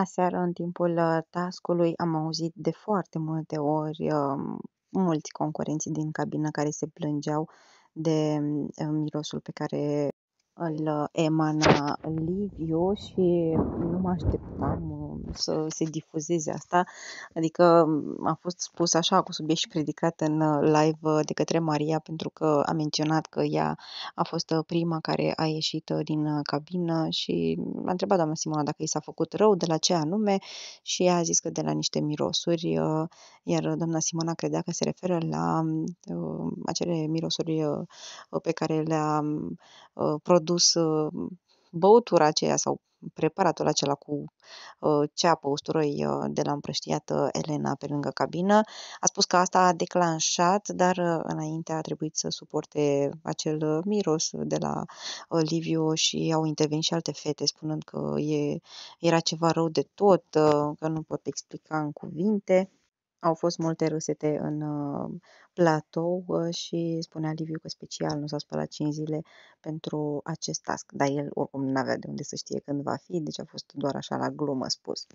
Aseară, în timpul uh, tascului, am auzit de foarte multe ori um, mulți concurenți din cabină care se plângeau de uh, mirosul pe care îl uh, emana Liviu și nu mă așteptam să se difuzeze asta. Adică a fost spus așa cu subiect și predicat în uh, live uh, de către Maria pentru că a menționat că ea a fost uh, prima care a ieșit din cabină și a întrebat doamna Simona dacă i s-a făcut rău, de la ce anume și ea a zis că de la niște mirosuri, iar doamna Simona credea că se referă la um, acele mirosuri pe care le-a um, produs băutura aceea sau preparatul acela cu uh, ceapă, usturoi uh, de la împrăștiată Elena pe lângă cabină. A spus că asta a declanșat, dar uh, înainte a trebuit să suporte acel miros de la Liviu și au intervenit și alte fete spunând că e, era ceva rău de tot, că nu pot explica în cuvinte. Au fost multe râsete în, uh, platou, uh, și spunea Liviu că special nu s-a spălat 5 zile pentru acest task, dar el oricum n-avea de unde să știe când va fi, deci a fost doar așa la glumă spus.